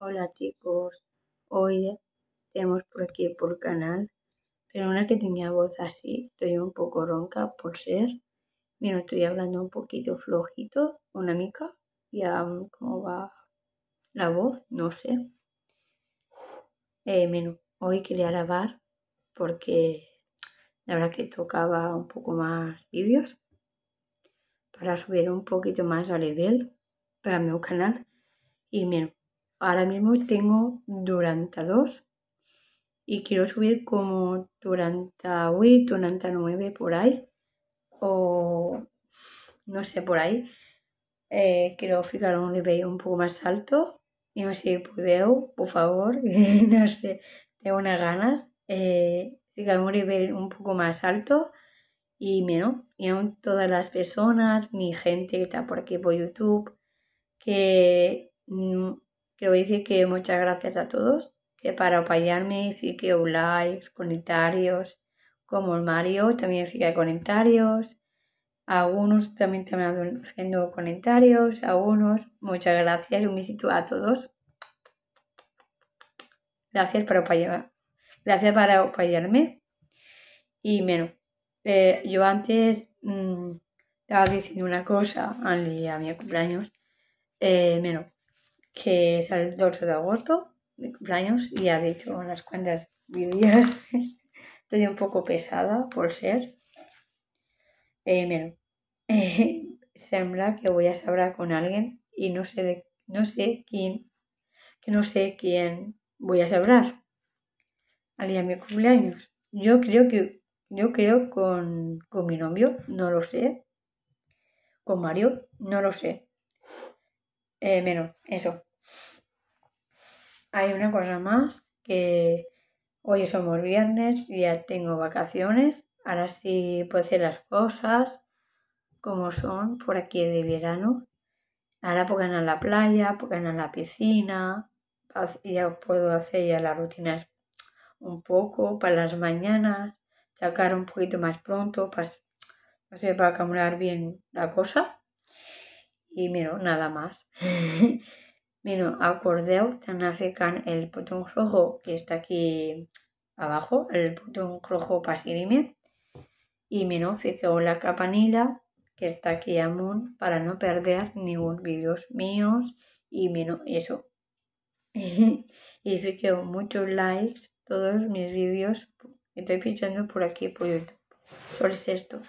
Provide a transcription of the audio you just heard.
Hola chicos, hoy tenemos por aquí por canal, pero una que tenía voz así, estoy un poco ronca por ser, mira estoy hablando un poquito flojito, una mica, ya cómo va la voz, no sé. Eh, hoy quería lavar porque la verdad que tocaba un poco más vídeos para subir un poquito más a nivel para mi canal y mira Ahora mismo tengo dos y quiero subir como durante 99 por ahí. O no sé, por ahí. Eh, quiero fijar un nivel un poco más alto. Y no sé, puedo, por favor, no sé, tengo unas ganas. Eh, fijar un nivel un poco más alto. Y menos y aún todas las personas, mi gente que está por aquí por YouTube, que mm, Quiero decir que muchas gracias a todos que para apoyarme fique un like, comentarios, como Mario también hay comentarios, algunos también están haciendo comentarios, algunos, muchas gracias, un besito a todos. Gracias para apoyar, gracias para apoyarme. Y menos, eh, yo antes mm, estaba diciendo una cosa a mi cumpleaños, menos. Eh, que es el 12 de agosto, mi cumpleaños, y ha dicho unas cuantas vidas. Estoy un poco pesada por ser. Eh, sembra que voy a sabrar con alguien y no sé, no sé quién, que no sé quién voy a sabrar al día de mi cumpleaños. Yo creo que, yo creo con, con mi novio, no lo sé. Con Mario, no lo sé. Eh, menos, eso. Hay una cosa más que hoy somos viernes, ya tengo vacaciones, ahora sí puedo hacer las cosas como son por aquí de verano. Ahora puedo ganar la playa, puedo ganar la piscina, ya puedo hacer ya las rutinas un poco para las mañanas, sacar un poquito más pronto, para, no para bien la cosa. Y mira, nada más. Bueno, tan a el botón rojo que está aquí abajo, el botón rojo para seguirme. Y menos fijo la campanilla que está aquí amón para no perder ningún vídeos míos y menos eso. y fijo muchos likes todos mis vídeos que estoy pinchando por aquí por YouTube. Por esto.